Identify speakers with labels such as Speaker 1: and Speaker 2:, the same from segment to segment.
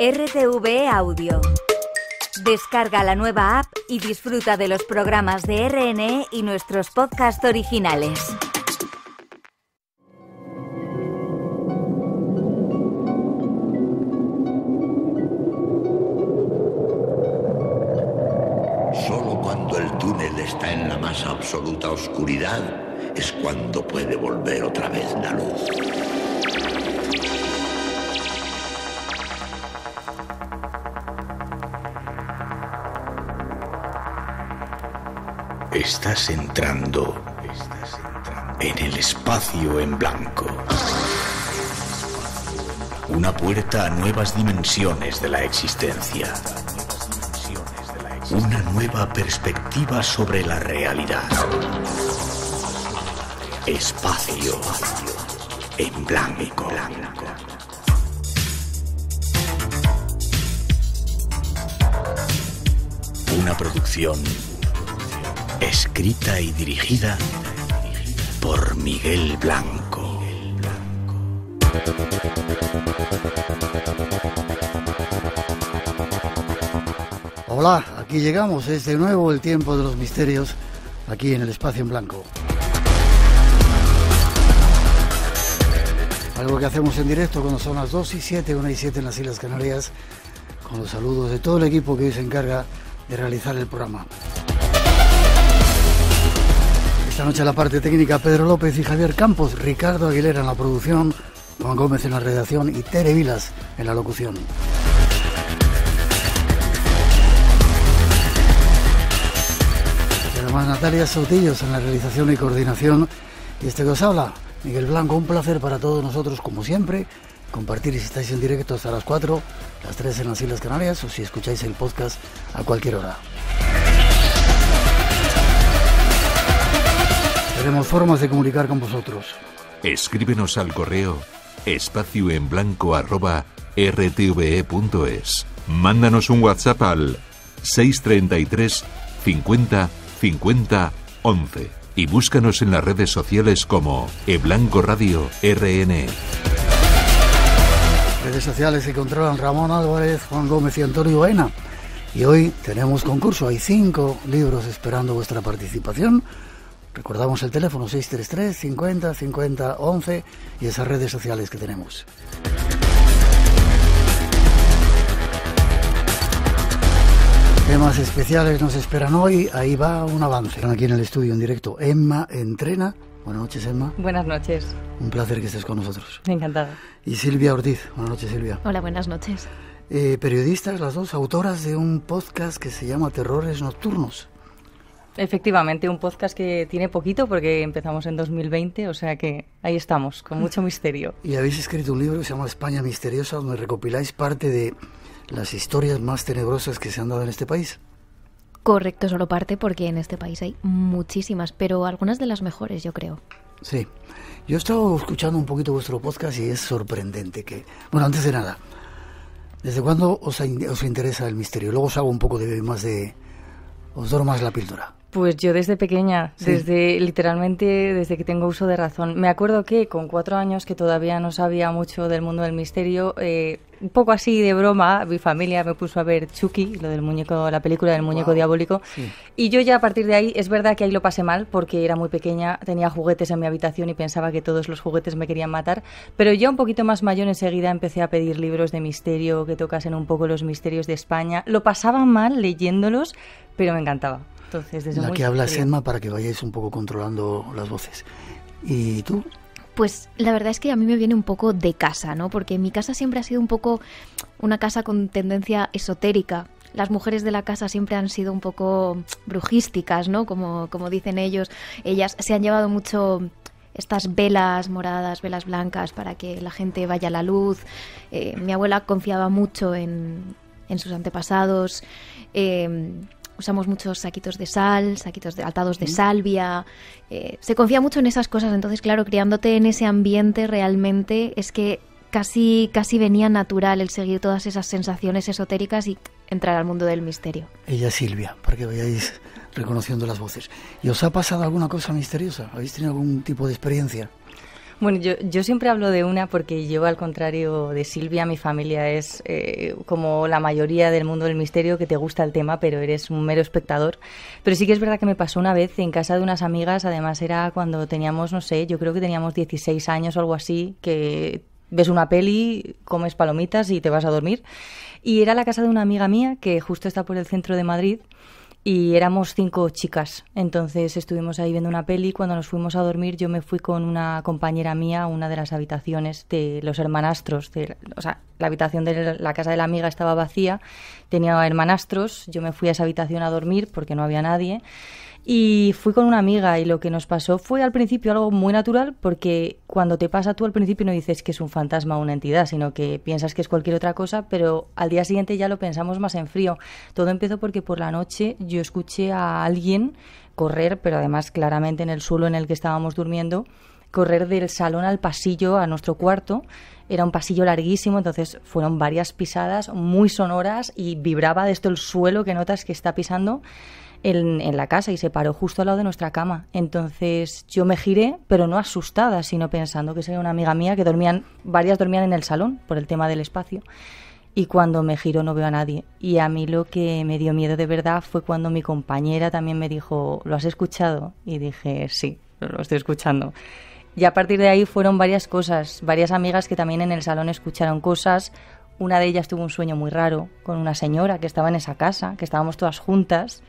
Speaker 1: RTV Audio. Descarga la nueva app y disfruta de los programas de RNE y nuestros podcasts originales.
Speaker 2: Solo cuando el túnel está en la más absoluta oscuridad es cuando
Speaker 3: puede volver otra vez la
Speaker 2: luz. Estás entrando en el espacio en blanco. Una puerta a nuevas dimensiones de la existencia. Una nueva perspectiva sobre la realidad. Espacio en blanco. blanco. Una producción escrita y dirigida por
Speaker 3: Miguel Blanco. Hola, aquí llegamos, es de nuevo el tiempo de los misterios, aquí en el espacio en blanco. Algo que hacemos en directo cuando son las 2 y 7, 1 y 7 en las Islas Canarias, con los saludos de todo el equipo que hoy se encarga de realizar el programa. Esta noche la parte técnica Pedro López y Javier Campos, Ricardo Aguilera en la producción, Juan Gómez en la redacción y Tere Vilas en la locución. Y además Natalia Sotillos en la realización y coordinación. Y este que os habla, Miguel Blanco, un placer para todos nosotros como siempre. Compartir si estáis en directo hasta las 4, las 3 en las Islas Canarias o si escucháis el podcast a cualquier hora. Tenemos formas de comunicar con vosotros.
Speaker 2: Escríbenos al correo espacio en blanco arroba rtve.es. Mándanos un WhatsApp al 633 50 50 11 y búscanos en las redes sociales como Eblanco Radio RN.
Speaker 3: Redes sociales se controlan Ramón Álvarez, Juan Gómez y Antonio Baena. Y hoy tenemos concurso, hay cinco libros esperando vuestra participación Recordamos el teléfono 633 50 50 11 y esas redes sociales que tenemos. Temas especiales nos esperan hoy. Ahí va un avance. Aquí en el estudio en directo, Emma Entrena. Buenas noches, Emma.
Speaker 4: Buenas noches.
Speaker 3: Un placer que estés con nosotros. Encantada. Y Silvia Ortiz. Buenas noches, Silvia.
Speaker 4: Hola, buenas noches.
Speaker 3: Eh, periodistas, las dos autoras de un podcast que se llama Terrores Nocturnos.
Speaker 4: Efectivamente, un podcast que tiene poquito porque empezamos en 2020, o sea que ahí estamos, con mucho misterio.
Speaker 3: Y habéis escrito un libro que se llama España Misteriosa, donde recopiláis parte de las historias más tenebrosas que se han dado en este país.
Speaker 5: Correcto, solo parte porque en este país hay muchísimas, pero algunas de las mejores, yo creo.
Speaker 3: Sí, yo he estado escuchando un poquito vuestro podcast y es sorprendente que, bueno, antes de nada, ¿desde cuándo os, os interesa el misterio? Luego os hago un poco de más de... Os doy más la píldora.
Speaker 4: Pues yo desde pequeña, desde literalmente desde que tengo uso de razón. Me acuerdo que con cuatro años, que todavía no sabía mucho del mundo del misterio, eh, un poco así de broma, mi familia me puso a ver Chucky, lo del muñeco, la película del muñeco diabólico, y yo ya a partir de ahí, es verdad que ahí lo pasé mal porque era muy pequeña, tenía juguetes en mi habitación y pensaba que todos los juguetes me querían matar, pero ya un poquito más mayor enseguida empecé a pedir libros de misterio que tocasen un poco los misterios de España. Lo pasaba mal leyéndolos, pero me encantaba la que habla Selma
Speaker 3: para que vayáis un poco controlando las voces. ¿Y tú?
Speaker 5: Pues la verdad es que a mí me viene un poco de casa, ¿no? Porque mi casa siempre ha sido un poco una casa con tendencia esotérica, las mujeres de la casa siempre han sido un poco brujísticas, ¿no? Como, como dicen ellos. Ellas se han llevado mucho estas velas moradas, velas blancas, para que la gente vaya a la luz. Eh, mi abuela confiaba mucho en, en sus antepasados. Eh, Usamos muchos saquitos de sal, saquitos de atados de salvia. Eh, se confía mucho en esas cosas. Entonces, claro, criándote en ese ambiente realmente es que casi, casi venía natural el seguir todas esas sensaciones esotéricas y entrar al mundo del misterio.
Speaker 3: Ella es Silvia, para que vayáis reconociendo las voces. ¿Y os ha pasado alguna cosa misteriosa? ¿Habéis tenido algún tipo de experiencia?
Speaker 4: Bueno, yo, siempre hablo de una porque yo, al contrario de Silvia, mi familia es eh, como la mayoría del mundo del misterio que te gusta el tema, pero eres un mero espectador. Pero sí que es verdad que me pasó una vez en casa de unas amigas, además era cuando teníamos, no sé, yo creo que teníamos 16 años o algo así, que ves una peli, comes palomitas y te vas a dormir. Y era la casa de una amiga mía que justo está por el centro de Madrid y éramos cinco chicas. Entonces estuvimos ahí viendo una peli. Cuando nos fuimos a dormir, yo me fui con una compañera mía a una de las habitaciones de los hermanastros. o sea, la habitación de la casa de la amiga estaba vacía, tenía hermanastros. Yo me fui a esa habitación a dormir porque no había nadie. Y fui con una amiga y lo que nos pasó fue al principio algo muy natural porque cuando te pasa tú al principio no dices que es un fantasma o una entidad, sino que piensas que es cualquier otra cosa, pero al día siguiente ya lo pensamos más en frío. Todo empezó porque por la noche yo escuché a alguien correr, pero además claramente en el suelo en el que estábamos durmiendo, correr del salón al pasillo, a nuestro cuarto. Era un pasillo larguísimo, entonces fueron varias pisadas muy sonoras y vibraba de esto el suelo que notas que está pisando en, la casa y se paró justo al lado de nuestra cama. Entonces yo me giré, pero no asustada, sino pensando que sería una amiga mía que dormían, varias dormían en el salón por el tema del espacio. Y cuando me giro no veo a nadie. Y a mí lo que me dio miedo de verdad fue cuando mi compañera también me dijo, ¿lo has escuchado? Y dije, sí, lo estoy escuchando. Y a partir de ahí fueron varias cosas, varias amigas que también en el salón escucharon cosas. Una de ellas tuvo un sueño muy raro con una señora que estaba en esa casa, que estábamos todas juntas.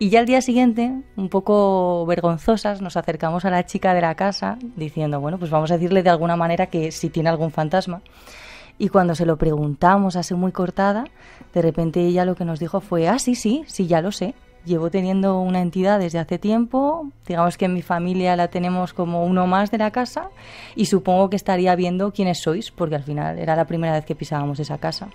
Speaker 4: Y ya al día siguiente, un poco vergonzosas, nos acercamos a la chica de la casa diciendo, bueno, pues vamos a decirle de alguna manera que si tiene algún fantasma. Y cuando se lo preguntamos así muy cortada, de repente ella lo que nos dijo fue, ah, sí, sí, sí, ya lo sé. Llevo teniendo una entidad desde hace tiempo, digamos que en mi familia la tenemos como uno más de la casa y supongo que estaría viendo quiénes sois, porque al final era la primera vez que pisábamos esa casa.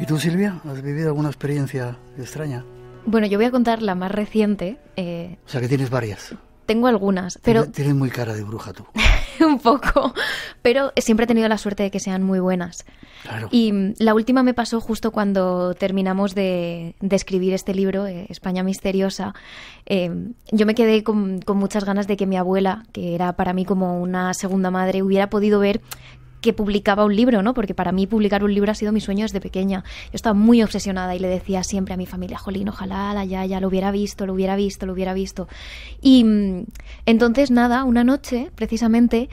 Speaker 3: ¿Y tú, Silvia? ¿Has vivido alguna experiencia extraña?
Speaker 5: Bueno, yo voy a contar la más reciente. Eh,
Speaker 3: o sea que tienes varias.
Speaker 5: Tengo algunas, pero...
Speaker 3: Tienes muy cara de bruja tú.
Speaker 5: un poco, pero siempre he tenido la suerte de que sean muy buenas. Claro. Y mm, la última me pasó justo cuando terminamos de, escribir este libro, eh, España Misteriosa. Em, yo me quedé con, muchas ganas de que mi abuela, que era para mí como una segunda madre, hubiera podido ver que publicaba un libro, ¿no? Porque para mí publicar un libro ha sido mi sueño desde pequeña. Yo estaba muy obsesionada y le decía siempre a mi familia, Jolín, ojalá la ya, ya lo hubiera visto, lo hubiera visto, lo hubiera visto. Y mm, entonces, nada, una noche, precisamente,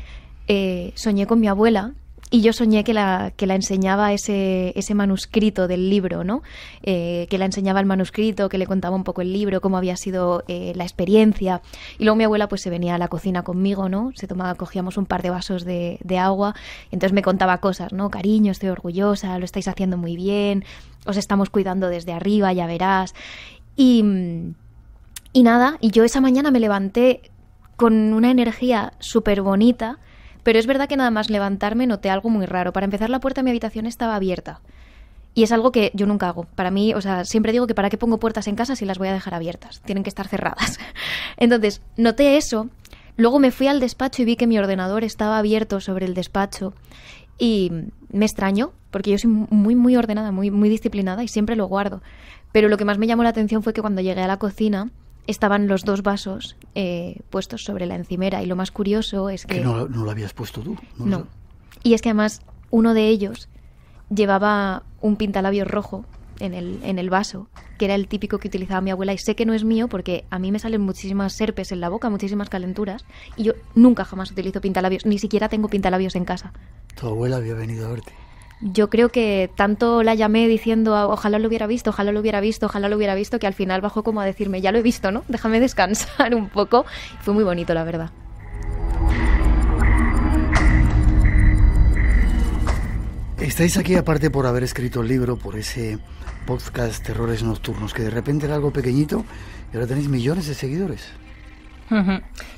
Speaker 5: eh, soñé con mi abuela y yo soñé que la, que la enseñaba ese, manuscrito del libro, ¿no? Eh, que la enseñaba el manuscrito, que le contaba un poco el libro, cómo había sido eh, la experiencia. Y luego mi abuela pues se venía a la cocina conmigo, ¿no? Se tomaba, cogíamos un par de vasos de, agua. Entonces me contaba cosas, ¿no? Cariño, estoy orgullosa, lo estáis haciendo muy bien, os estamos cuidando desde arriba, ya verás. Y, y nada, y yo esa mañana me levanté con una energía súper bonita pero es verdad que nada más levantarme noté algo muy raro. Para empezar, la puerta de mi habitación estaba abierta. Y es algo que yo nunca hago. Para mí, o sea, siempre digo que para qué pongo puertas en casa si las voy a dejar abiertas. Tienen que estar cerradas. Entonces, noté eso. Luego me fui al despacho y vi que mi ordenador estaba abierto sobre el despacho. Y me extrañó, porque yo soy muy, muy ordenada, muy, muy disciplinada y siempre lo guardo. Pero lo que más me llamó la atención fue que cuando llegué a la cocina, estaban los dos vasos eh, puestos sobre la encimera. Y lo más curioso es que... no,
Speaker 3: lo habías puesto tú. No.
Speaker 5: Y es que además uno de ellos llevaba un pintalabios rojo en el, en el vaso, que era el típico que utilizaba mi abuela. Y sé que no es mío porque a mí me salen muchísimas serpes en la boca, muchísimas calenturas. Y yo nunca jamás utilizo pintalabios, ni siquiera tengo pintalabios en casa.
Speaker 3: Tu abuela había venido a verte
Speaker 5: yo creo que tanto la llamé diciendo, ah, ojalá lo hubiera visto, ojalá lo hubiera visto, ojalá lo hubiera visto, que al final bajó como a decirme, ya lo he visto, ¿no? Déjame descansar un poco. Fue muy bonito, la verdad.
Speaker 3: Estáis aquí aparte por haber escrito el libro, por ese podcast Terrores Nocturnos, que de repente era algo pequeñito y ahora tenéis millones de seguidores.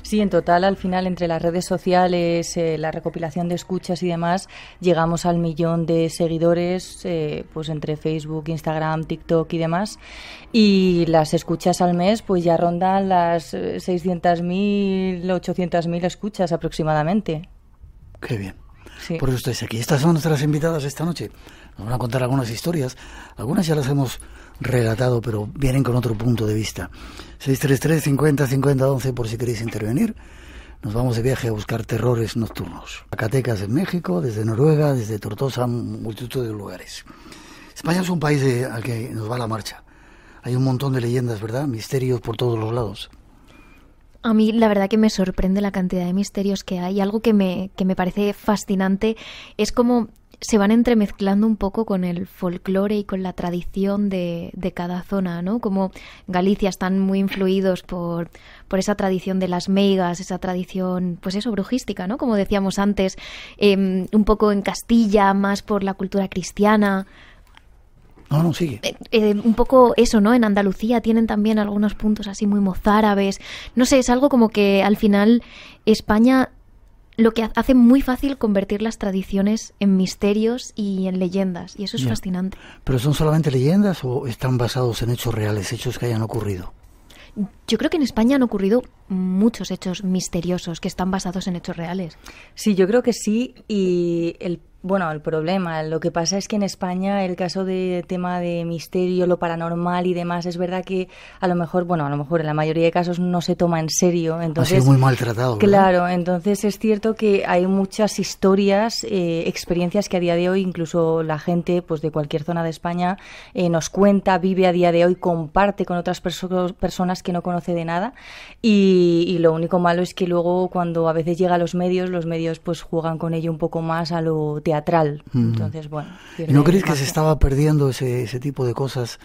Speaker 4: Sí, en total, al final, entre las redes sociales, eh, la recopilación de escuchas y demás, llegamos al millón de seguidores, eh, pues entre Facebook, Instagram, TikTok y demás. Y las escuchas al mes, pues ya rondan las 600.000, eh, 800.000 escuchas aproximadamente. Qué bien. Por
Speaker 3: eso aquí. Estas son nuestras invitadas esta noche. Nos van a contar algunas historias. Algunas ya las hemos relatado, pero vienen con otro punto de vista. 633 50 50 11 por si queréis intervenir. Nos vamos de viaje a buscar terrores nocturnos. Acatecas en México, desde Noruega, desde Tortosa, multitud de lugares. España es un país al que nos va la marcha. Hay un montón de leyendas, ¿verdad? Misterios por todos los lados.
Speaker 5: A mí la verdad que me sorprende la cantidad de misterios que hay. Algo que me, que me parece fascinante es como se van entremezclando un poco con el folclore y con la tradición de, cada zona, ¿no? Como Galicia están muy influidos por, por esa tradición de las meigas, esa tradición, pues eso, brujística, ¿no? Como decíamos antes, em, un poco en Castilla, más por la cultura cristiana.
Speaker 3: No, no, sigue. Eh,
Speaker 5: eh, un poco eso, ¿no? En Andalucía tienen también algunos puntos así muy mozárabes. No sé, es algo como que al final España lo que hace muy fácil convertir las tradiciones en misterios y en leyendas, y eso es fascinante.
Speaker 3: ¿Pero son solamente leyendas o están basados en hechos reales, hechos que hayan ocurrido?
Speaker 4: Yo creo que en España han ocurrido muchos hechos misteriosos que están basados en hechos reales. Sí, yo creo que sí, y el bueno, el problema, lo que pasa es que en España el caso de tema de misterio, lo paranormal y demás, es verdad que a lo mejor, bueno, a lo mejor en la mayoría de casos no se toma en serio. Entonces, ha muy
Speaker 3: maltratado. Claro,
Speaker 4: entonces es cierto que hay muchas historias, eh, experiencias que a día de hoy incluso la gente, pues de cualquier zona de España, eh, nos cuenta, vive a día de hoy, comparte con otras personas que no conoce de nada y, y lo único malo es que luego cuando a veces llega a los medios, los medios pues juegan con ello un poco más a lo teatral. ¿No crees
Speaker 3: que se estaba perdiendo ese, tipo de cosas?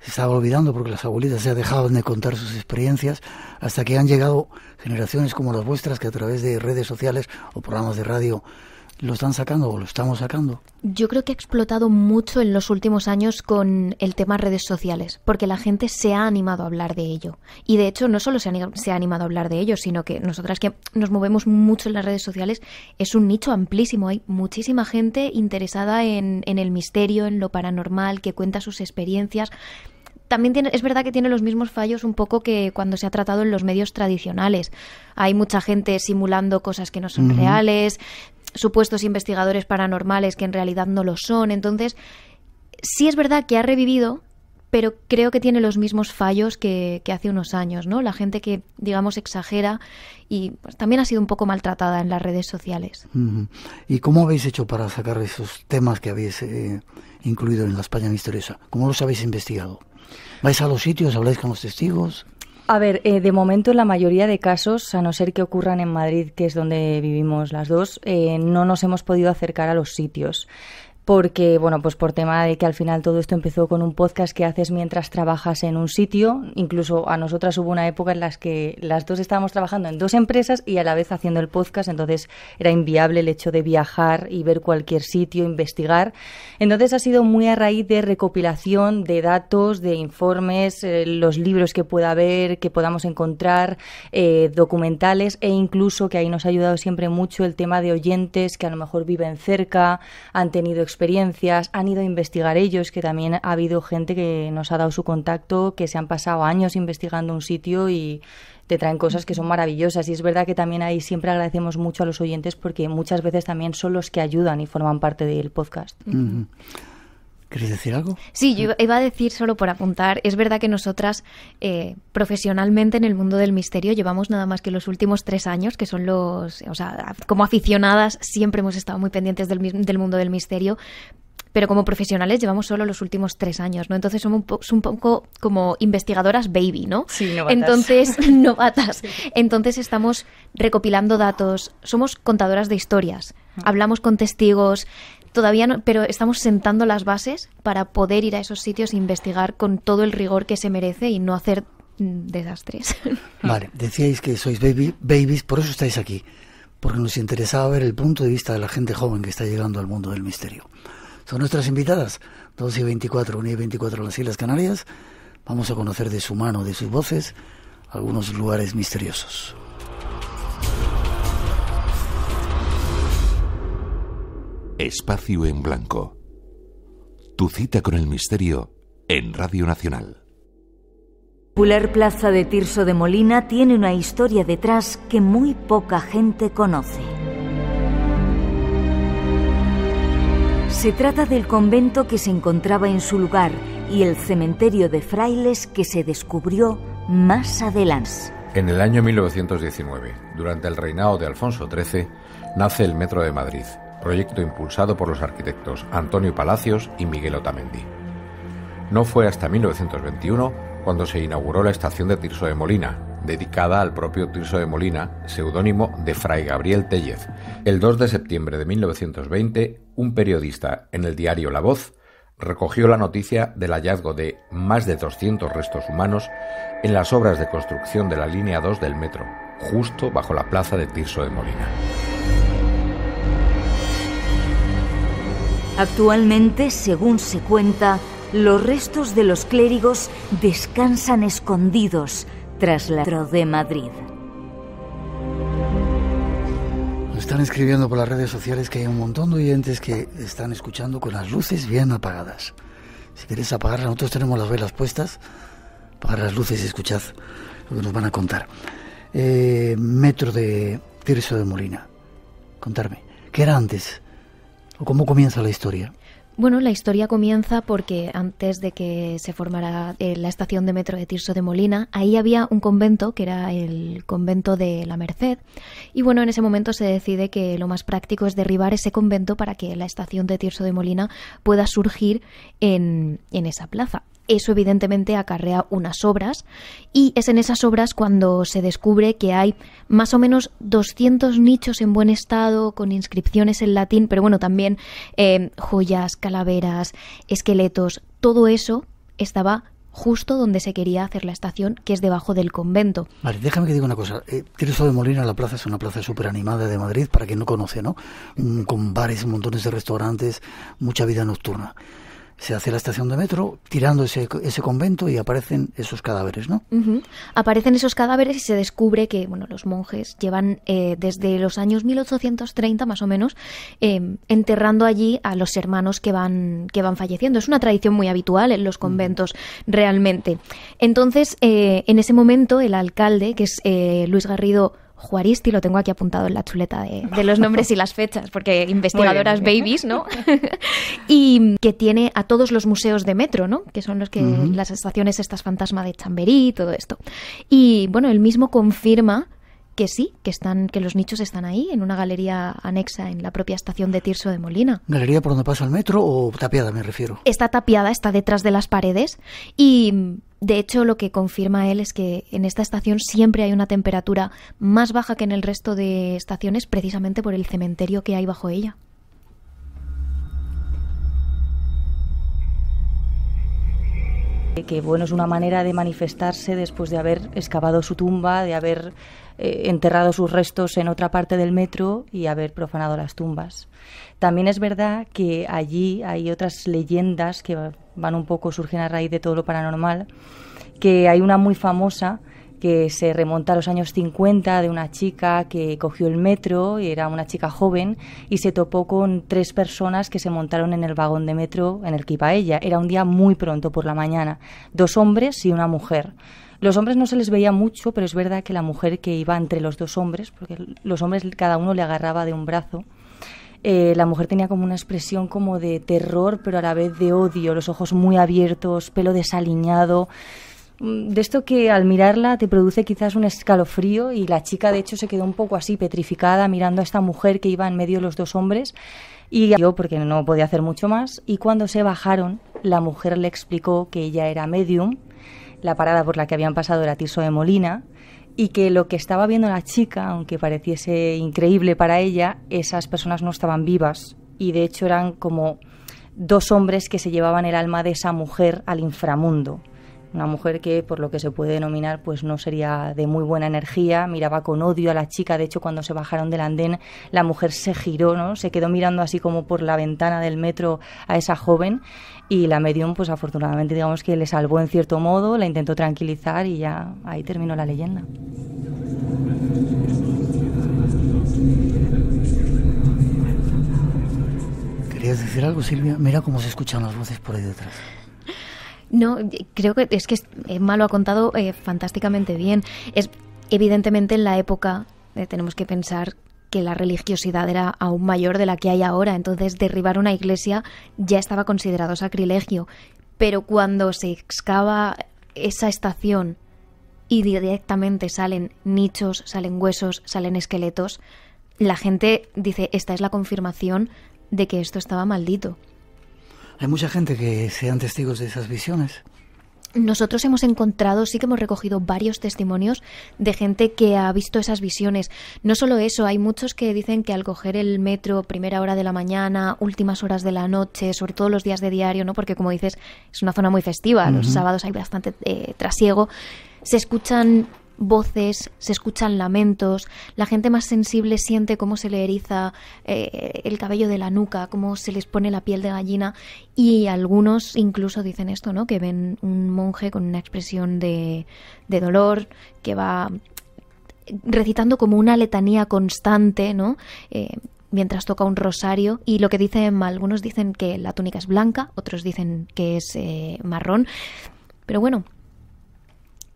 Speaker 3: Se estaba olvidando porque las abuelitas ya dejaban de contar sus experiencias hasta que han llegado generaciones como las vuestras que a través de redes sociales o programas de radio ¿Lo están sacando o lo estamos sacando?
Speaker 5: Yo creo que ha explotado mucho en los últimos años con el tema redes sociales, porque la gente se ha animado a hablar de ello. Y de hecho, no solo se ha, animado a hablar de ello, sino que nosotras que nos movemos mucho en las redes sociales, es un nicho amplísimo. Hay muchísima gente interesada en, el misterio, en lo paranormal, que cuenta sus experiencias también es verdad que tiene los mismos fallos un poco que cuando se ha tratado en los medios tradicionales. Hay mucha gente simulando cosas que no son reales, supuestos investigadores paranormales que en realidad no lo son. Entonces, sí es verdad que ha revivido, pero creo que tiene los mismos fallos que, hace unos años, ¿no? La gente que, digamos, exagera y pues, también ha sido un poco maltratada en las redes sociales.
Speaker 3: ¿Y cómo habéis hecho para sacar esos temas que habéis eh, incluido en la España misteriosa? ¿Cómo los habéis investigado? ¿Vais a los sitios, habláis con los testigos?
Speaker 4: A ver, eh, de momento en la mayoría de casos, a no ser que ocurran en Madrid, que es donde vivimos las dos, eh, no nos hemos podido acercar a los sitios porque, bueno, pues por tema de que al final todo esto empezó con un podcast que haces mientras trabajas en un sitio, incluso a nosotras hubo una época en las que las dos estábamos trabajando en dos empresas y a la vez haciendo el podcast, entonces era inviable el hecho de viajar y ver cualquier sitio, investigar. Entonces ha sido muy a raíz de recopilación de datos, de informes, eh, los libros que pueda haber, que podamos encontrar, eh, documentales e incluso que ahí nos ha ayudado siempre mucho el tema de oyentes que a lo mejor viven cerca, han tenido experiencias, han ido a investigar ellos, que también ha habido gente que nos ha dado su contacto, que se han pasado años investigando un sitio y te traen cosas que son maravillosas. Y es verdad que también ahí siempre agradecemos mucho a los oyentes porque muchas veces también son los que ayudan y forman parte del podcast.
Speaker 3: ¿Quieres decir algo?
Speaker 4: Sí, yo iba a decir solo por apuntar, es verdad que nosotras eh,
Speaker 5: profesionalmente en el mundo del misterio llevamos nada más que los últimos tres años, que son los, o sea, como aficionadas siempre hemos estado muy pendientes del, mundo del misterio, pero como profesionales llevamos solo los últimos tres años, ¿no? Entonces somos un, poco como investigadoras baby, ¿no?
Speaker 2: Sí, novatas. Entonces,
Speaker 5: novatas. Entonces estamos recopilando datos, somos contadoras de historias, mm. hablamos con testigos, Todavía no, pero estamos sentando las bases para poder ir a esos sitios e investigar con todo el rigor que se merece y no hacer mm, desastres.
Speaker 3: Vale, decíais que sois baby, babies, por eso estáis aquí, porque nos interesaba ver el punto de vista de la gente joven que está llegando al mundo del misterio. Son nuestras invitadas, 2 y 24, 1 y 24 las Islas Canarias. Vamos a conocer de su mano, de sus voces, algunos lugares misteriosos. Espacio en Blanco.
Speaker 2: Tu cita con el misterio en Radio Nacional.
Speaker 1: Popular Plaza de Tirso de Molina tiene una historia detrás que muy poca gente conoce. Se trata del convento que se encontraba en su lugar y el cementerio de frailes que se descubrió más adelante.
Speaker 2: En el año 1919, durante el reinado de Alfonso XIII, nace el Metro de Madrid proyecto impulsado por los arquitectos Antonio Palacios y Miguel Otamendi. No fue hasta 1921 cuando se inauguró la estación de Tirso de Molina, dedicada al propio Tirso de Molina, seudónimo de Fray Gabriel Tellez. El 2 de septiembre de 1920, un periodista en el diario La Voz recogió la noticia del hallazgo de más de 200 restos humanos en las obras de construcción de la línea 2 del metro, justo bajo la plaza de Tirso de Molina.
Speaker 1: Actualmente, según se cuenta, los restos de los clérigos descansan escondidos tras la de Madrid.
Speaker 3: Están escribiendo por las redes sociales que hay un montón de oyentes que están escuchando con las luces bien apagadas. Si queréis apagarlas, nosotros tenemos las velas puestas para las luces y escuchad lo que nos van a contar. Eh, metro de Tirso de Molina, contarme, ¿qué era antes? cómo comienza la historia?
Speaker 5: Bueno, la historia comienza porque antes de que se formara eh, la estación de metro de Tirso de Molina, ahí había un convento que era el convento de la Merced. Y bueno, en ese momento se decide que lo más práctico es derribar ese convento para que la estación de Tirso de Molina pueda surgir en esa plaza. Eso evidentemente acarrea unas obras y es en esas obras cuando se descubre que hay más o menos 200 nichos en buen estado con inscripciones en latín, pero bueno, también eh, joyas, calaveras, esqueletos, todo eso estaba justo donde se quería hacer la estación, que es debajo del convento.
Speaker 3: Vale, déjame que diga una cosa. Eh, Cristo de Molina, la plaza es una plaza súper animada de Madrid, para quien no conoce, ¿no? Mm, con bares, montones de restaurantes, mucha vida nocturna se hace la estación de metro, tirando ese, ese convento y aparecen esos cadáveres, ¿no?
Speaker 5: Aparecen esos cadáveres y se descubre que, bueno, los monjes llevan eh, desde los años 1830 más o menos eh, enterrando allí a los hermanos que van, que van falleciendo. Es una tradición muy habitual en los conventos realmente. Entonces, eh, en ese momento, el alcalde, que es Luis Garrido Juaristi lo tengo aquí apuntado en la chuleta de, los nombres y las fechas, porque investigadoras babies, ¿no? y que tiene a todos los museos de metro, ¿no? Que son los que las estaciones estas fantasma de Chamberí y todo esto. Y bueno, él mismo confirma que sí, que están, que los nichos están ahí, en una galería anexa en la propia estación de Tirso de Molina.
Speaker 3: ¿Galería por donde pasa el metro o tapiada me refiero?
Speaker 5: Está tapiada, está detrás de las paredes y de hecho lo que confirma él es que en esta estación siempre hay una temperatura más baja que en el resto de estaciones precisamente por el cementerio que hay bajo ella.
Speaker 4: que bueno, es una manera de manifestarse después de haber excavado su tumba, de haber eh, enterrado sus restos en otra parte del metro y haber profanado las tumbas. También es verdad que allí hay otras leyendas que van un poco, surgen a raíz de todo lo paranormal, que hay una muy famosa que se remonta a los años 50 de una chica que cogió el metro, era una chica joven, y se topó con tres personas que se montaron en el vagón de metro en el que iba ella. Era un día muy pronto por la mañana, dos hombres y una mujer. Los hombres no se les veía mucho, pero es verdad que la mujer que iba entre los dos hombres, porque los hombres cada uno le agarraba de un brazo, eh, la mujer tenía como una expresión como de terror, pero a la vez de odio, los ojos muy abiertos, pelo desaliñado. Mm, de esto que al mirarla te produce quizás un escalofrío y la chica de hecho se quedó un poco así petrificada mirando a esta mujer que iba en medio de los dos hombres y yo porque no podía hacer mucho más y cuando se bajaron la mujer le explicó que ella era medium la parada por la que habían pasado era tiso de Molina y que lo que estaba viendo la chica, aunque pareciese increíble para ella, esas personas no estaban vivas y de hecho eran como dos hombres que se llevaban el alma de esa mujer al inframundo una mujer que por lo que se puede denominar pues no sería de muy buena energía, miraba con odio a la chica, de hecho cuando se bajaron del andén la mujer se giró, ¿no? Se quedó mirando así como por la ventana del metro a esa joven y la medium pues afortunadamente digamos que le salvó en cierto modo, la intentó tranquilizar y ya ahí terminó la leyenda.
Speaker 3: ¿Querías decir algo, Silvia? Mira cómo se escuchan las voces por ahí detrás.
Speaker 5: No, creo que es que Emma lo ha contado eh, fantásticamente bien. Es evidentemente en la época eh, tenemos que pensar que la religiosidad era aún mayor de la que hay ahora, entonces derribar una iglesia ya estaba considerado sacrilegio, pero cuando se excava esa estación y directamente salen nichos, salen huesos, salen esqueletos, la gente dice, esta es la confirmación de que esto estaba maldito.
Speaker 3: Hay mucha gente que sean testigos de esas visiones.
Speaker 5: Nosotros hemos encontrado, sí que hemos recogido varios testimonios de gente que ha visto esas visiones. No solo eso, hay muchos que dicen que al coger el metro, primera hora de la mañana, últimas horas de la noche, sobre todo los días de diario, ¿no? Porque como dices, es una zona muy festiva, los sábados hay bastante eh, trasiego. Se escuchan voces, se escuchan lamentos, la gente más sensible siente cómo se le eriza eh, el cabello de la nuca, cómo se les pone la piel de gallina y algunos incluso dicen esto, ¿no? Que ven un monje con una expresión de, de dolor que va recitando como una letanía constante, ¿no? Eh, mientras toca un rosario y lo que dicen algunos dicen que la túnica es blanca, otros dicen que es eh, marrón, pero bueno,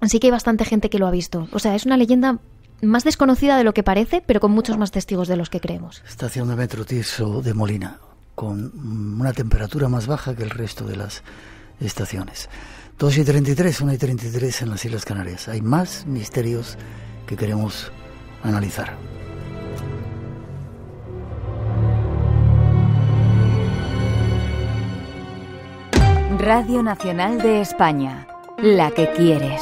Speaker 5: Así que hay bastante gente que lo ha visto. O sea, es una leyenda más desconocida de lo que parece, pero con muchos más testigos de los que
Speaker 3: creemos. Estación de metro Tiso de Molina, con una temperatura más baja que el resto de las estaciones. 2 y 33, 1 y 33 en las Islas Canarias. Hay más misterios que queremos analizar.
Speaker 1: Radio Nacional de España, la que quieres.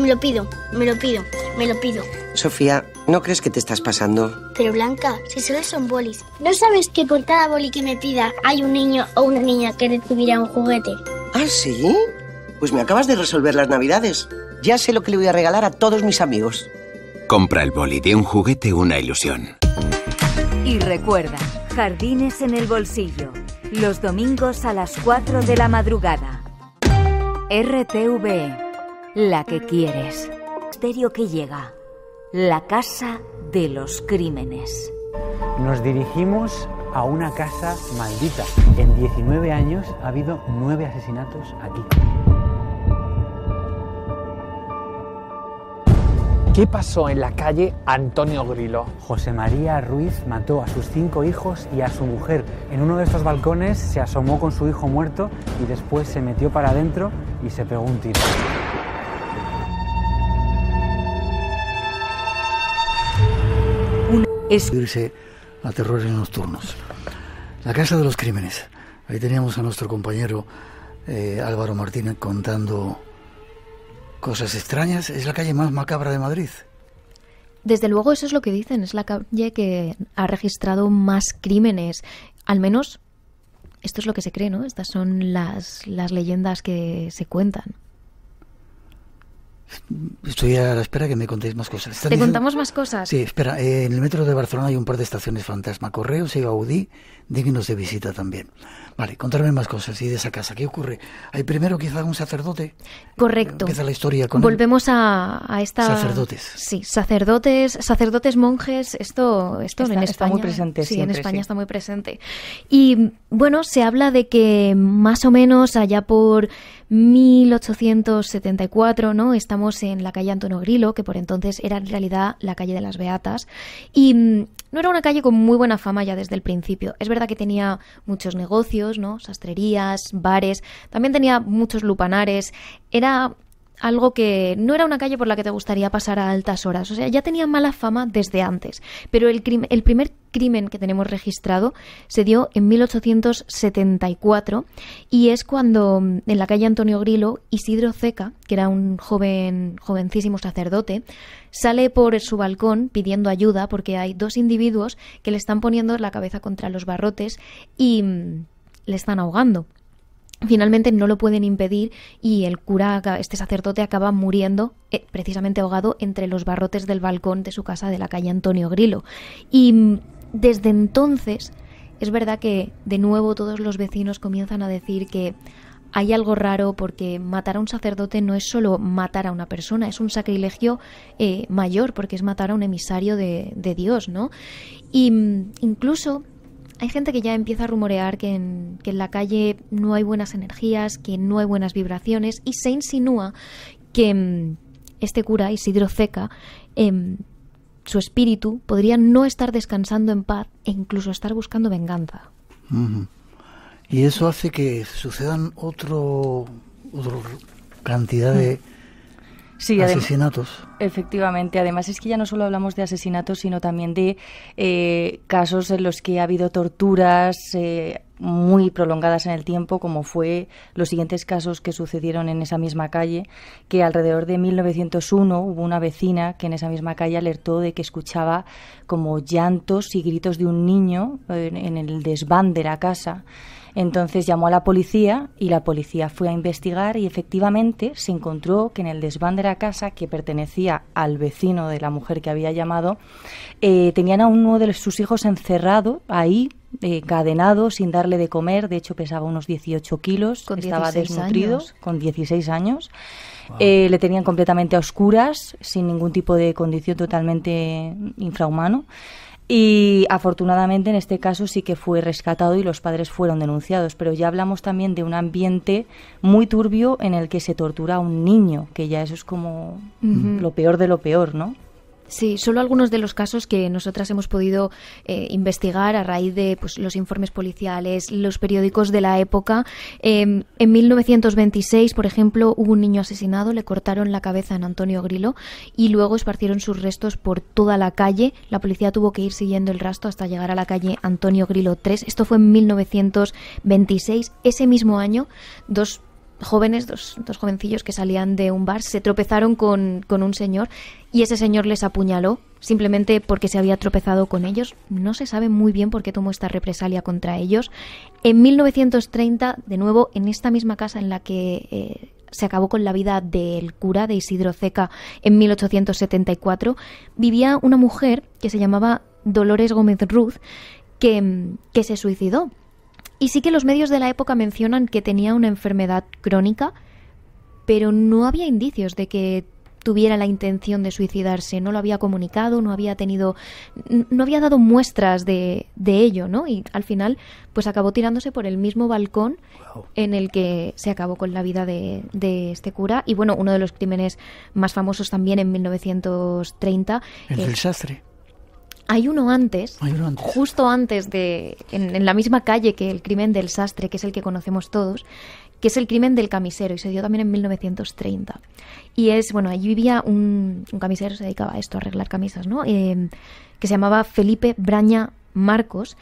Speaker 4: Me lo pido, me lo pido, me lo pido. Sofía, ¿no crees que te estás pasando? Pero Blanca, si solo son bolis. ¿No sabes que por cada boli que me pida hay un niño o una niña que recibirá un juguete? ¿Ah,
Speaker 3: sí? Pues me acabas de resolver las navidades. Ya sé lo que le voy a regalar a todos mis amigos.
Speaker 2: Compra el boli de un juguete una ilusión.
Speaker 1: Y recuerda, Jardines en el Bolsillo, los domingos a las 4 de la madrugada. RTV la que quieres. Misterio que llega. La casa de los crímenes.
Speaker 3: Nos dirigimos a una casa maldita. En 19 años ha habido nueve asesinatos aquí. ¿Qué pasó en la calle Antonio Grilo? José María Ruiz mató a sus cinco hijos y a su mujer. En uno de estos balcones se asomó con su hijo muerto y después se metió para adentro y se pegó un tiro. es irse a terrores nocturnos. La Casa de los Crímenes. Ahí teníamos a nuestro compañero eh, Álvaro Martínez contando cosas extrañas. Es la calle más macabra de Madrid.
Speaker 5: Desde luego eso es lo que dicen. Es la calle que ha registrado más crímenes. Al menos esto es lo que se cree, ¿no? Estas son las, las leyendas que se cuentan.
Speaker 3: Estoy a la espera que me contéis más cosas. ¿Te contamos más cosas? Sí, espera. Eh, en el metro de Barcelona hay un par de estaciones fantasma. Correos y Gaudí, dignos de visita también. Vale, contarme más cosas y de esa casa. ¿Qué ocurre? Hay primero quizá un sacerdote.
Speaker 5: Correcto. Empieza la historia con Volvemos a, a esta... Sacerdotes. Sí, sacerdotes, sacerdotes, monjes. Esto, esto está, en España... Está muy ¿eh? presente. Sí, en España está muy presente. Y bueno, se habla de que más o menos allá por 1874, ¿no? Estamos en la calle Antonio Grillo, que por entonces era en realidad la calle de las Beatas, y mm, no era una calle con muy buena fama ya desde el principio. Es verdad que tenía muchos negocios, ¿no? Sastrerías, bares, también tenía muchos lupanares. Era algo que no era una calle por la que te gustaría pasar a altas horas. O sea, ya tenía mala fama desde antes. Pero el, primer crimen que tenemos registrado se dio en 1874 y es cuando mm, en la calle Antonio Grilo Isidro Zeca, que era un joven jovencísimo sacerdote, sale por su balcón pidiendo ayuda porque hay dos individuos que le están poniendo la cabeza contra los barrotes y mm, le están ahogando finalmente no lo pueden impedir y el cura, este sacerdote, acaba muriendo eh, precisamente ahogado entre los barrotes del balcón de su casa de la calle Antonio Grilo. Y mm, desde entonces es verdad que de nuevo todos los vecinos comienzan a decir que hay algo raro porque matar a un sacerdote no es solo matar a una persona, es un sacrilegio eh, mayor porque es matar a un emisario de, de Dios, ¿no? Y mm, incluso hay gente que ya empieza a rumorear que en, la calle no hay buenas energías, que no hay buenas vibraciones y se insinúa que mm, este cura, Isidro Ceca, em, su espíritu podría no estar descansando en paz e incluso estar buscando
Speaker 4: venganza.
Speaker 3: Y eso hace que sucedan otro, otro cantidad de, mm. Sí, asesinatos.
Speaker 4: Efectivamente, además es que ya no solo hablamos de asesinatos, sino también de eh, casos en los que ha habido torturas. Eh, muy prolongadas en el tiempo, como fue los siguientes casos que sucedieron en esa misma calle, que alrededor de 1901 hubo una vecina que en esa misma calle alertó de que escuchaba como llantos y gritos de un niño en el desván de la casa. Entonces llamó a la policía y la policía fue a investigar y efectivamente se encontró que en el desván de la casa que pertenecía al vecino de la mujer que había llamado, eh, tenían a uno de sus hijos encerrado ahí eh, cadenado, sin darle de comer. De hecho, pesaba unos 18 kilos, estaba desnutrido, con 16 años. Eh, le tenían completamente a oscuras, sin ningún tipo de condición totalmente infrahumano. Y afortunadamente en este caso sí que fue rescatado y los padres fueron denunciados, pero ya hablamos también de un ambiente muy turbio en el que se tortura a un niño, que ya eso es como lo peor de lo peor, ¿no?
Speaker 5: Sí, solo algunos de los casos que nosotras hemos podido eh, investigar a raíz de pues, los informes policiales, los periódicos de la época. Em, en 1926, por ejemplo, hubo un niño asesinado, le cortaron la cabeza en Antonio Grillo y luego esparcieron sus restos por toda la calle. La policía tuvo que ir siguiendo el rastro hasta llegar a la calle Antonio Grillo 3. Esto fue en 1926. Ese mismo año, dos jóvenes, dos, dos jovencillos que salían de un bar, se tropezaron con, un señor y ese señor les apuñaló simplemente porque se había tropezado con ellos. No se sabe muy bien por qué tomó esta represalia contra ellos. En 1930, de nuevo, en esta misma casa en la que eh, se acabó con la vida del cura de Isidro Zeca, en 1874, vivía una mujer que se llamaba Dolores Gómez Ruth, que, que se suicidó. Y sí que los medios de la época mencionan que tenía una enfermedad crónica, pero no había indicios de que tuviera la intención de suicidarse, no lo había comunicado, no había tenido, no había dado muestras de, ello, ¿no? Y al final, pues acabó tirándose por el mismo balcón en el que se acabó con la vida de, este cura. Y bueno, uno de los crímenes más famosos también en 1930. El eh, desastre. Hay uno antes, justo antes de, en, la misma calle que el crimen del sastre, que es el que conocemos todos, que es el crimen del camisero, y se dio también en 1930. Y es, bueno, allí vivía un, camisero, se dedicaba a esto, a arreglar camisas, ¿no? Eh, que se llamaba Felipe Braña Marcos,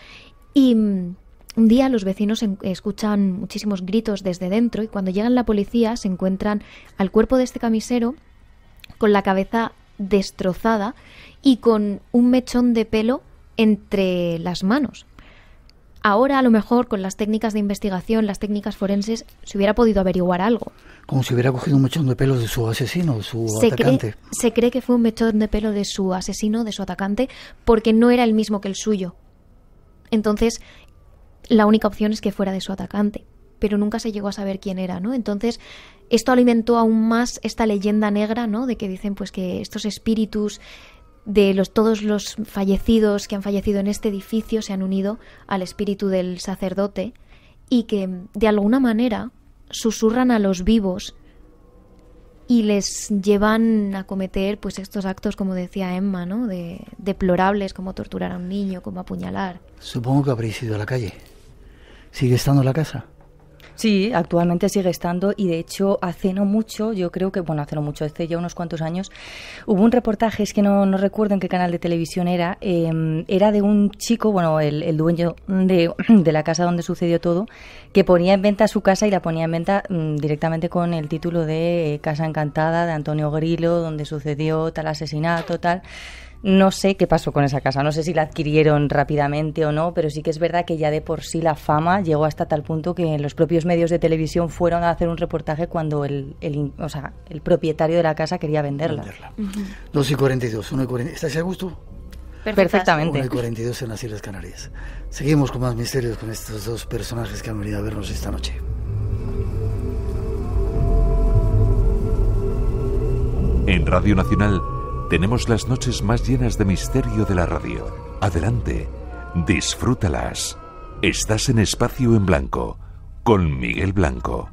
Speaker 5: y... Mm, un día los vecinos escuchan muchísimos gritos desde dentro y cuando llegan la policía se encuentran al cuerpo de este camisero con la cabeza destrozada y con un mechón de pelo entre las manos. Ahora, a lo mejor, con las técnicas de investigación, las técnicas forenses, se hubiera podido averiguar algo.
Speaker 3: Como si hubiera cogido un mechón de pelo de su asesino, de su atacante. Cree,
Speaker 5: se cree que fue un mechón de pelo de su asesino, de su atacante, porque no era el mismo que el suyo. Entonces, la única opción es que fuera de su atacante. Pero nunca se llegó a saber quién era, ¿no? Entonces, esto alimentó aún más esta leyenda negra, ¿no? De que dicen, pues, que estos espíritus de los, todos los fallecidos que han fallecido en este edificio se han unido al espíritu del sacerdote y que de alguna manera susurran a los vivos y les llevan a cometer pues estos actos como decía Emma no de deplorables como torturar a un niño como apuñalar
Speaker 3: supongo que habréis ido a la calle sigue estando la casa
Speaker 4: Sí, actualmente sigue estando y de hecho hace no mucho, yo creo que, bueno, hace no mucho, hace ya unos cuantos años, hubo un reportaje, es que no, no recuerdo en qué canal de televisión era, em, era de un chico, bueno, el, dueño de, la casa donde sucedió todo, que ponía en venta su casa y la ponía en venta mm, directamente con el título de eh, Casa Encantada de Antonio Grillo, donde sucedió tal asesinato, tal. No sé qué pasó con esa casa, no sé si la adquirieron rápidamente o no, pero sí que es verdad que ya de por sí la fama llegó hasta tal punto que los propios medios de televisión fueron a hacer un reportaje cuando el, sea, el propietario de la casa quería venderla.
Speaker 3: 2 y 42, a gusto?
Speaker 4: Perfectamente. 1 y
Speaker 3: 42 en las Islas Canarias. Seguimos con más misterios con estos dos personajes que han venido a vernos esta noche.
Speaker 2: En Radio Nacional tenemos las noches más llenas de misterio de la radio. Adelante, disfrútalas. Estás en Espacio en Blanco, con Miguel Blanco,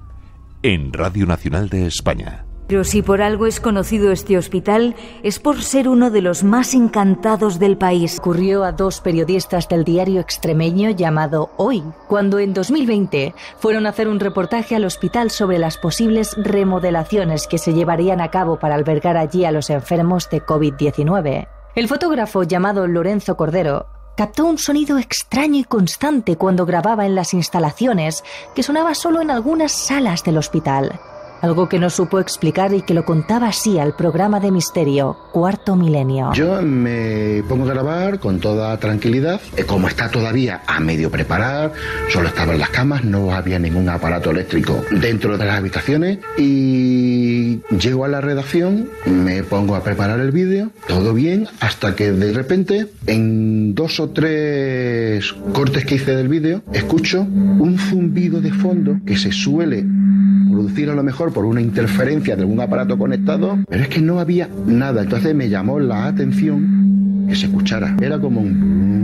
Speaker 2: en Radio Nacional de España.
Speaker 1: Pero si por algo es conocido este hospital, es por ser uno de
Speaker 4: los más encantados del país. Ocurrió a dos periodistas del diario extremeño llamado Hoy, cuando en 2020 fueron a hacer un reportaje al hospital sobre las posibles remodelaciones que se llevarían a cabo para albergar allí a los enfermos de COVID-19. El fotógrafo llamado Lorenzo Cordero captó un sonido extraño y constante cuando grababa en las instalaciones que sonaba solo en algunas salas del hospital algo que no supo explicar y que lo contaba así al programa de misterio Cuarto Milenio.
Speaker 2: Yo me pongo a grabar con toda tranquilidad, eh, como está todavía a medio preparar, solo estaban las camas, no había ningún aparato eléctrico dentro de las habitaciones y llego a la redacción, me pongo a preparar el vídeo, todo bien, hasta que de repente en dos o tres cortes que hice del vídeo escucho un zumbido de fondo que se suele producir a lo mejor por una interferencia de algún aparato conectado, pero es que no había nada. Entonces me llamó la atención que se escuchara. Era como un...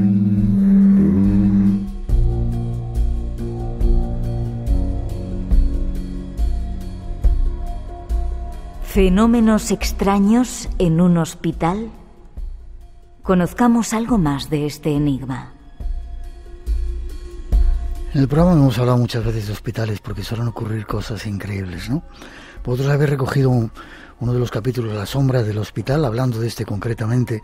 Speaker 1: Fenómenos extraños en un hospital. Conozcamos algo más de este enigma.
Speaker 3: En el programa hemos hablado muchas veces de hospitales porque suelen ocurrir cosas increíbles, ¿no? Vosotros haber recogido uno de los capítulos, La sombra del hospital, hablando de este concretamente.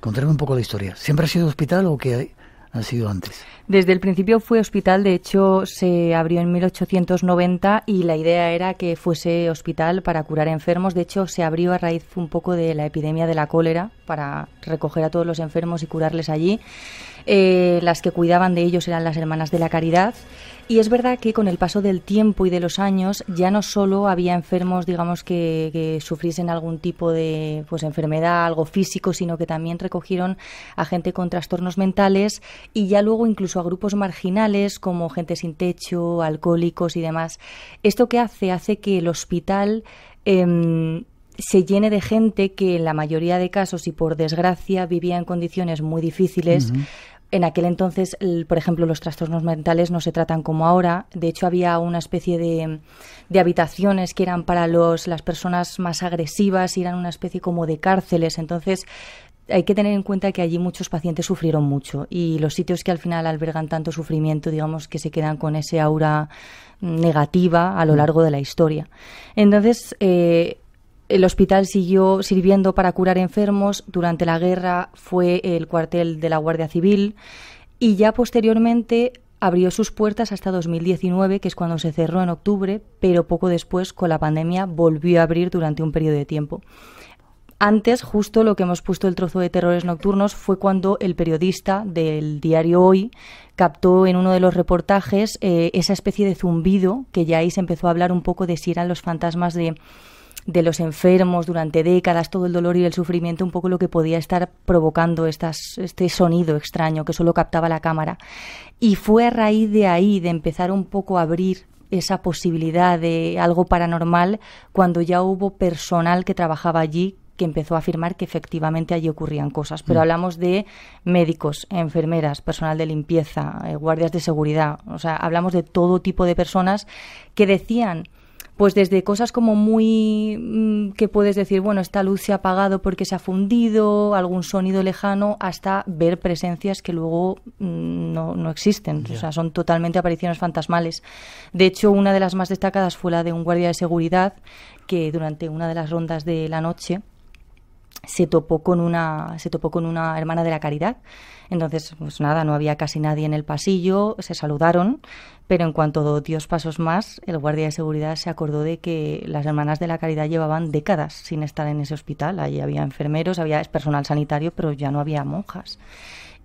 Speaker 3: Contarme un poco la historia. ¿Siempre ha sido hospital o qué ha sido antes?
Speaker 4: Desde el principio fue hospital, de hecho se abrió en 1890 y la idea era que fuese hospital para curar enfermos, de hecho se abrió a raíz un poco de la epidemia de la cólera para recoger a todos los enfermos y curarles allí. Eh, las que cuidaban de ellos eran las hermanas de la caridad. Y es verdad que con el paso del tiempo y de los años ya no solo había enfermos, digamos, que, sufriesen algún tipo de pues, enfermedad, algo físico, sino que también recogieron a gente con trastornos mentales y ya luego incluso a grupos marginales como gente sin techo, alcohólicos y demás. ¿Esto que hace? Hace que el hospital... Em, se llene de gente que en la mayoría de casos y por desgracia vivía en condiciones muy difíciles, en aquel entonces, por ejemplo, los trastornos mentales no se tratan como ahora. De hecho, había una especie de, habitaciones que eran para los, las personas más agresivas y eran una especie como de cárceles. Entonces, hay que tener en cuenta que allí muchos pacientes sufrieron mucho y los sitios que al final albergan tanto sufrimiento, digamos que se quedan con ese aura negativa a lo mm. largo de la historia. Entonces, eh, el hospital siguió sirviendo para curar enfermos. Durante la guerra fue el cuartel de la Guardia Civil y ya posteriormente abrió sus puertas hasta 2019, que es cuando se cerró en octubre, pero poco después con la pandemia volvió a abrir durante un periodo de tiempo. Antes, justo lo que hemos puesto el trozo de terrores nocturnos fue cuando el periodista del diario Hoy captó en uno de los reportajes eh, esa especie de zumbido que ya ahí se empezó a hablar un poco de si eran los fantasmas de de los enfermos durante décadas, todo el dolor y el sufrimiento, un poco lo que podía estar provocando estas, este sonido extraño que solo captaba la cámara. Y fue a raíz de ahí, de empezar un poco a abrir esa posibilidad de algo paranormal, cuando ya hubo personal que trabajaba allí que empezó a afirmar que efectivamente allí ocurrían cosas. Pero mm. hablamos de médicos, enfermeras, personal de limpieza, eh, guardias de seguridad, o sea, hablamos de todo tipo de personas que decían pues desde cosas como muy mm, que puedes decir, bueno, esta luz se ha apagado porque se ha fundido, algún sonido lejano, hasta ver presencias que luego mm, no, existen, o sea, son totalmente apariciones fantasmales. De hecho, una de las más destacadas fue la de un guardia de seguridad que durante una de las rondas de la noche se topó con una, se topó con una hermana de la caridad entonces, pues nada, no había casi nadie en el pasillo, se saludaron, pero en cuanto dio dos pasos más, el guardia de seguridad se acordó de que las hermanas de la caridad llevaban décadas sin estar en ese hospital. Allí había enfermeros, había personal sanitario, pero ya no había monjas.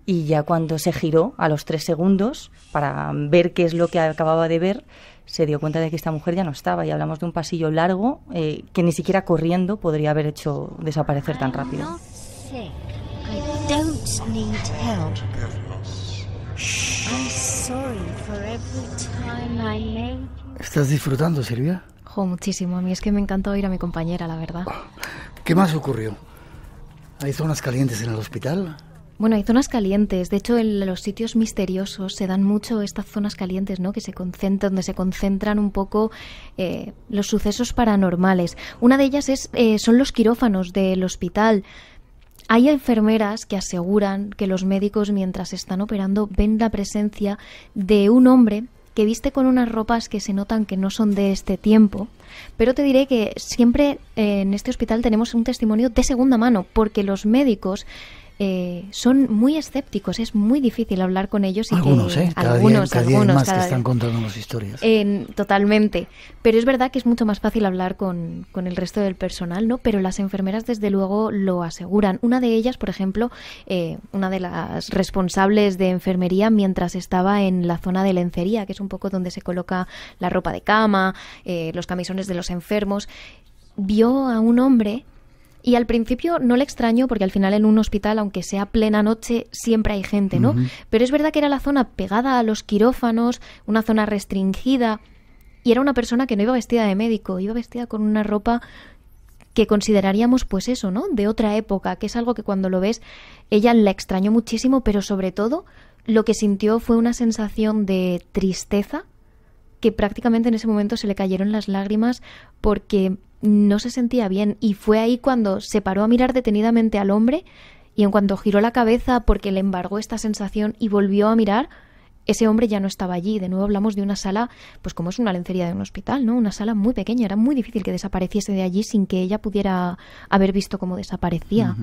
Speaker 4: Y ya cuando se giró, a los tres segundos, para ver qué es lo que acababa de ver, se dio cuenta de que esta mujer ya no estaba. Y hablamos de un pasillo largo eh, que ni siquiera corriendo podría haber hecho desaparecer tan ah, rápido. No
Speaker 1: don't need
Speaker 4: help.
Speaker 3: ¿Estás disfrutando, Silvia? Jo,
Speaker 5: muchísimo. A mí es que me encantó ir a mi compañera, la verdad.
Speaker 3: ¿Qué más ocurrió? ¿Hay zonas calientes en el hospital?
Speaker 5: Bueno, hay zonas calientes. De hecho, en los sitios misteriosos se dan mucho estas zonas calientes, ¿no? Que se concentran, donde se concentran un poco eh, los sucesos paranormales. Una de ellas es, eh, son los quirófanos del hospital. Hay enfermeras que aseguran que los médicos mientras están operando ven la presencia de un hombre que viste con unas ropas que se notan que no son de este tiempo. Pero te diré que siempre eh, en este hospital tenemos un testimonio de segunda mano, porque los médicos eh, son muy escépticos, es muy difícil hablar con ellos. Y ¿eh? algunos, Cada algunos, cada más que están
Speaker 3: contando las historias.
Speaker 5: Eh, totalmente. Pero es verdad que es mucho más fácil hablar con, el resto del personal, ¿no? Pero las enfermeras, desde luego, lo aseguran. Una de ellas, por ejemplo, eh, una de las responsables de enfermería mientras estaba en la zona de lencería, que es un poco donde se coloca la ropa de cama, los camisones de los enfermos, vio a un hombre y al principio no le extraño porque al final en un hospital, aunque sea plena noche, siempre hay gente, ¿no? Pero es verdad que era la zona pegada a los quirófanos, una zona restringida, y era una persona que no iba vestida de médico, iba vestida con una ropa que consideraríamos pues eso, ¿no? De otra época, que es algo que cuando lo ves ella la extrañó muchísimo, pero sobre todo lo que sintió fue una sensación de tristeza que prácticamente en ese momento se le cayeron las lágrimas porque no se sentía bien y fue ahí cuando se paró a mirar detenidamente al hombre y en cuanto giró la cabeza porque le embargó esta sensación y volvió a mirar, ese hombre ya no estaba allí. De nuevo hablamos de una sala, pues como es una lencería de un hospital, ¿no? Una sala muy pequeña, era muy difícil que desapareciese de allí sin que ella pudiera haber visto cómo desaparecía.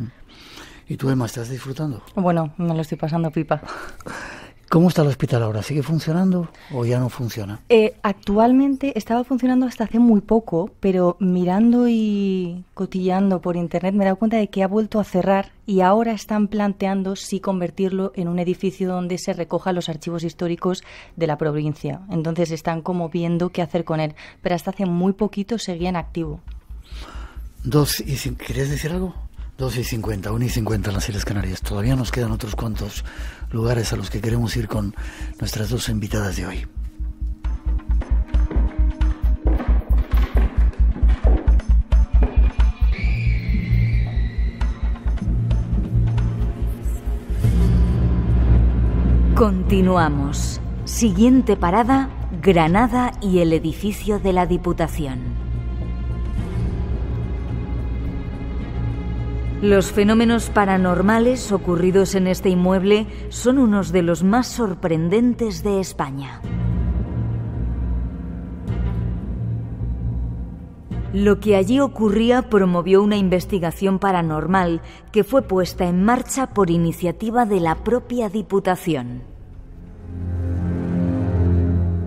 Speaker 3: ¿Y tú, Emma, estás disfrutando?
Speaker 4: Bueno, me lo estoy pasando pipa.
Speaker 3: ¿Cómo está el hospital ahora? ¿Sigue funcionando o ya no funciona?
Speaker 4: Eh, actualmente estaba funcionando hasta hace muy poco, pero mirando y cotillando por internet me he dado cuenta de que ha vuelto a cerrar y ahora están planteando si convertirlo en un edificio donde se recojan los archivos históricos de la provincia. Entonces están como viendo qué hacer con él, pero hasta hace muy poquito seguía en activo.
Speaker 3: Dos, ¿y querías decir algo? Dos y 50, 1 y 50 en las Islas Canarias. Todavía nos quedan otros cuantos lugares a los que queremos ir con nuestras dos invitadas de hoy.
Speaker 1: Continuamos. Siguiente parada, Granada y el edificio de la Diputación. Los fenómenos paranormales ocurridos en este inmueble son unos de los más sorprendentes de España. Lo que allí ocurría promovió una investigación paranormal que fue puesta en marcha por iniciativa de la propia Diputación.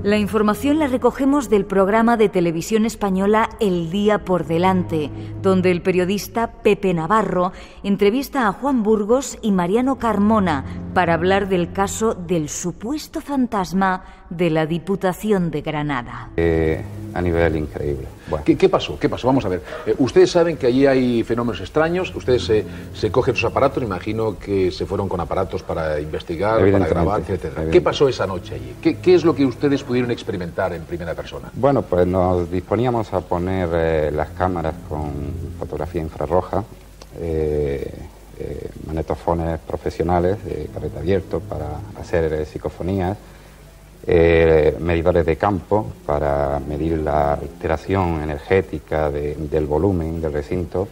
Speaker 1: La información la recogemos del programa de televisión española El Día por Delante, donde el periodista Pepe Navarro entrevista a Juan Burgos y Mariano Carmona para hablar del caso del supuesto fantasma de la Diputación de Granada.
Speaker 2: Eh, a nivel increíble. ¿Qué, pasó? ¿Qué pasó? Vamos a ver. Eh, ustedes saben que allí hay fenómenos extraños. Ustedes eh, se cogen sus aparatos. Imagino que se fueron con aparatos para investigar, para grabar, etc. ¿Qué pasó esa noche allí? ¿Qué, es lo que ustedes pudieron experimentar en primera persona? Bueno, pues nos disponíamos a poner eh, las cámaras con fotografía infrarroja. manetofones profesionales de carrete abierto para hacer psicofonías eh, medidores de campo para medir la alteración energética del volumen del recinto.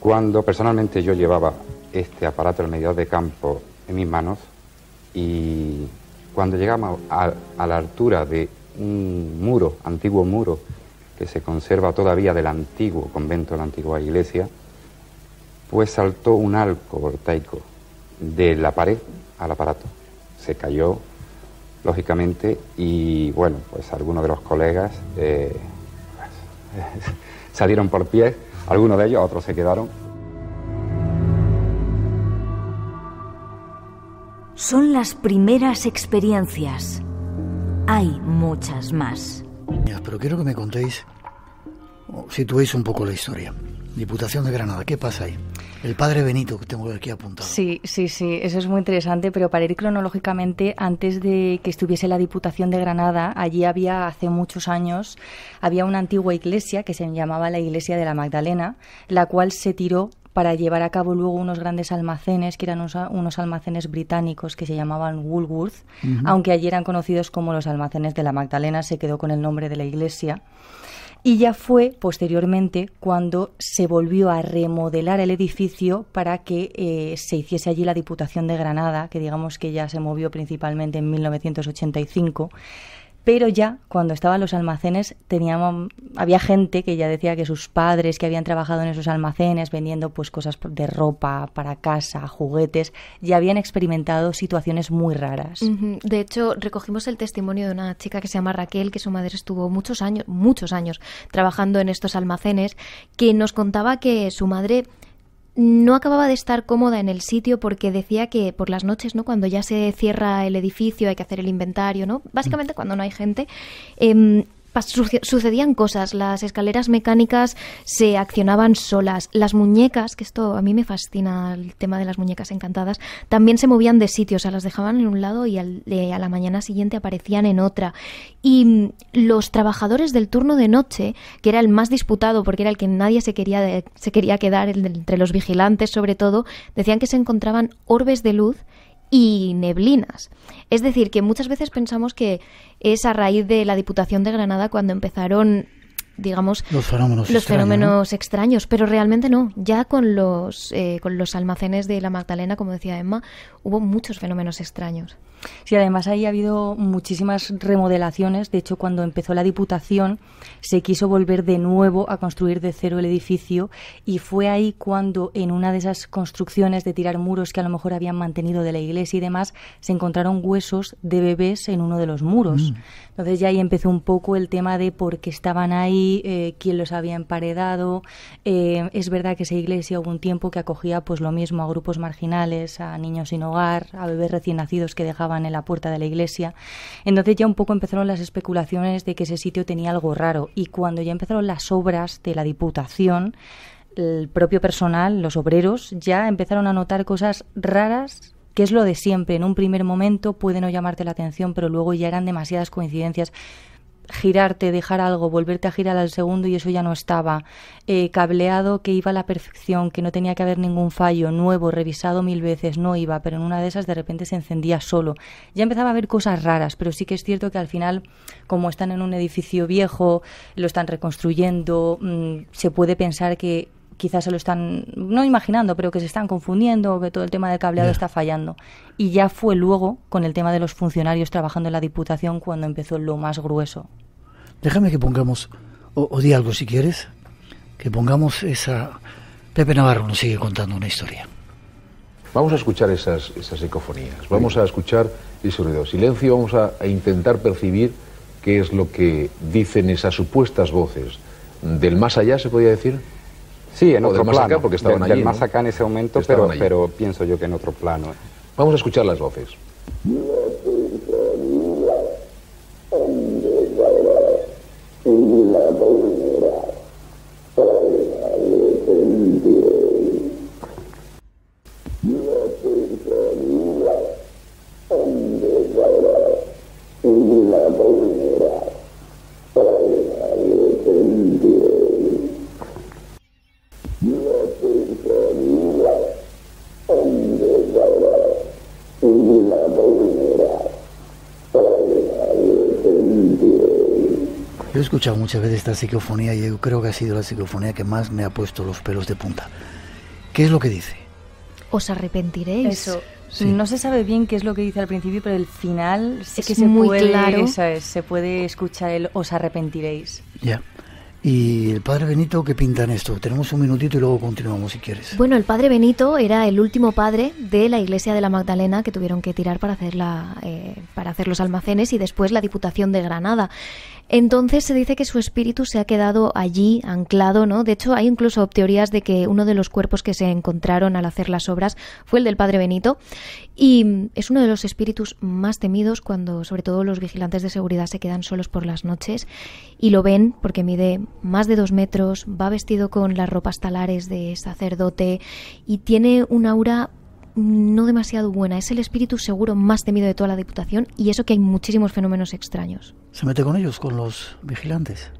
Speaker 2: Cuando personalmente yo llevaba este aparato, el medidor de campo, en mis manos y cuando llegamos a, a la altura de un muro, antiguo muro, que se conserva todavía del antiguo convento de la antigua iglesia, pues saltó un arco voltaico de la pared al aparato. Se cayó, lógicamente, y bueno, pues algunos de los colegas eh, pues, salieron por pie, algunos de ellos, otros se quedaron.
Speaker 1: Son las primeras experiencias. Hay
Speaker 3: muchas más. Pero quiero que me contéis, situéis un poco la historia. Diputación de Granada, ¿qué pasa ahí? El padre Benito, que tengo aquí apuntado.
Speaker 4: Sí, sí, sí, eso es muy interesante, pero para ir cronológicamente, antes de que estuviese la Diputación de Granada, allí había hace muchos años, había una antigua iglesia que se llamaba la Iglesia de la Magdalena, la cual se tiró para llevar a cabo luego unos grandes almacenes, que eran unos, almacenes británicos que se llamaban Woolworth, aunque allí eran conocidos como los almacenes de la Magdalena, se quedó con el nombre de la iglesia y ya fue posteriormente cuando se volvió a remodelar el edificio para que eh, se hiciese allí la Diputación de Granada, que digamos que ya se movió principalmente en 1985 pero ya cuando estaban los almacenes teníamos, mm, había gente que ya decía que sus padres que habían trabajado en esos almacenes vendiendo pues cosas de ropa para casa, juguetes, ya habían experimentado situaciones muy raras.
Speaker 5: De hecho, recogimos el testimonio de una chica que se llama Raquel, que su madre estuvo muchos años, muchos años trabajando en estos almacenes, que nos contaba que su madre no acababa de estar cómoda en el sitio porque decía que por las noches, ¿no? Cuando ya se cierra el edificio, hay que hacer el inventario, ¿no? Básicamente cuando no hay gente, em, sucedían cosas, las escaleras mecánicas se accionaban solas, las muñecas, que esto a mí me fascina el tema de las muñecas encantadas, también se movían de sitio, o sea, las dejaban en un lado y eh, a la mañana siguiente aparecían en otra. Y mm, los trabajadores del turno de noche, que era el más disputado porque era el que nadie se quería, se quería quedar, entre los vigilantes sobre todo, decían que se encontraban orbes de luz y neblinas. Es decir, que muchas veces pensamos que es a raíz de la Diputación de Granada cuando empezaron digamos,
Speaker 3: los fenómenos,
Speaker 5: extraños, pero realmente no. Ya con los, eh, con los almacenes de la Magdalena, como decía Emma, hubo muchos fenómenos extraños.
Speaker 4: Sí, además ahí ha habido muchísimas remodelaciones. De hecho, cuando empezó la Diputación, se quiso volver de nuevo a construir de cero el edificio y fue ahí cuando en una de esas construcciones de tirar muros que a lo mejor habían mantenido de la iglesia y demás, se encontraron huesos de bebés en uno de los muros. Mm. Entonces ya ahí empezó un poco el tema de por qué estaban ahí, eh, quién los había emparedado. Eh, es verdad que esa iglesia hubo un tiempo que acogía pues lo mismo a grupos marginales, a niños sin hogar, a bebés recién nacidos que dejaban en la puerta de la iglesia. Entonces ya un poco empezaron las especulaciones de que ese sitio tenía algo raro y cuando ya empezaron las obras de la Diputación, el propio personal, los obreros, ya empezaron a notar cosas raras que es lo de siempre. En un primer momento puede no llamarte la atención, pero luego ya eran demasiadas coincidencias girarte, dejar algo, volverte a girar al segundo y eso ya no estaba. Eh, cableado que iba a la perfección, que no tenía que haber ningún fallo, nuevo, revisado mil veces, no iba, pero en una de esas de repente se encendía solo. Ya empezaba a haber cosas raras, pero sí que es cierto que al final, como están en un edificio viejo, lo están reconstruyendo, mm, se puede pensar que quizás se lo están, no imaginando, pero que se están confundiendo, que todo el tema de cableado está fallando. Y ya fue luego con el tema de los funcionarios trabajando en la Diputación cuando empezó lo más grueso.
Speaker 3: Déjame que pongamos, o, di algo si quieres, que pongamos esa... Pepe Navarro nos sigue contando una historia.
Speaker 2: Vamos a escuchar esas, esas ecofonías, vamos a escuchar ese ruido silencio, vamos a, a intentar percibir qué es lo que dicen esas supuestas voces. ¿Del más allá se podría decir? Sí, en otro plano. porque estaban en ese momento, pero, pero pienso yo que en otro plano. Vamos a escuchar las voces.
Speaker 3: muchas veces esta psicofonía y yo creo que ha sido la psicofonía que más me ha puesto los pelos de punta. ¿Qué es lo que dice?
Speaker 4: Os arrepentiréis. Eso. No se sabe bien qué es lo que dice al principio, pero el final es que se muy puede, claro. se puede escuchar el os arrepentiréis.
Speaker 3: Ya. ¿Y el padre Benito qué pinta en esto? Tenemos un minutito y luego continuamos si quieres.
Speaker 4: Bueno, el padre Benito era el último
Speaker 5: padre de la iglesia de la Magdalena que tuvieron que tirar para hacer, eh, para hacer los almacenes y después la Diputación de Granada. Entonces se dice que su espíritu se ha quedado allí anclado, ¿no? De hecho, hay incluso teorías de que uno de los cuerpos que se encontraron al hacer las obras fue el del padre Benito y mm, es uno de los espíritus más temidos cuando sobre todo los vigilantes de seguridad se quedan solos por las noches y lo ven porque mide más de dos metros, va vestido con las ropas talares de sacerdote y tiene un aura no demasiado buena. Es el espíritu seguro más temido de toda la Diputación y eso que hay muchísimos fenómenos extraños.
Speaker 3: ¿Se mete con ellos, con los vigilantes?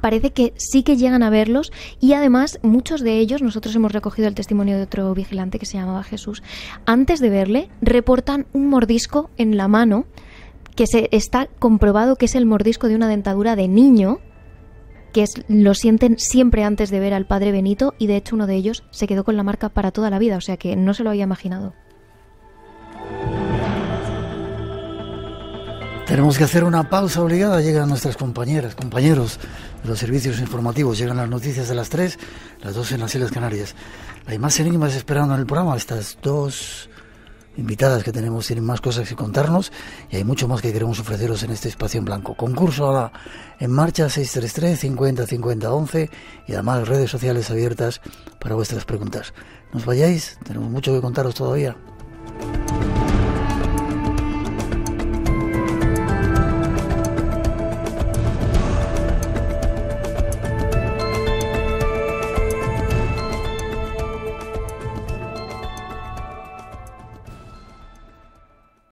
Speaker 5: Parece que sí que llegan a verlos y además muchos de ellos, nosotros hemos recogido el testimonio de otro vigilante que se llamaba Jesús, antes de verle reportan un mordisco en la mano que se está comprobado que es el mordisco de una dentadura de niño que lo sienten siempre antes de ver al padre Benito y de hecho uno de ellos se quedó con la marca para toda la vida, o sea que no se lo había imaginado.
Speaker 3: Tenemos que hacer una pausa obligada. Llegan nuestras compañeras, compañeros de los servicios informativos. Llegan las noticias de las 3, las 2 en las Islas Canarias. Hay más enigmas esperando en el programa. Estas dos invitadas que tenemos tienen más cosas que contarnos y hay mucho más que queremos ofreceros en este espacio en blanco. Concurso ahora en marcha 633 50 50 11 y además redes sociales abiertas para vuestras preguntas. nos vayáis, tenemos mucho que contaros todavía.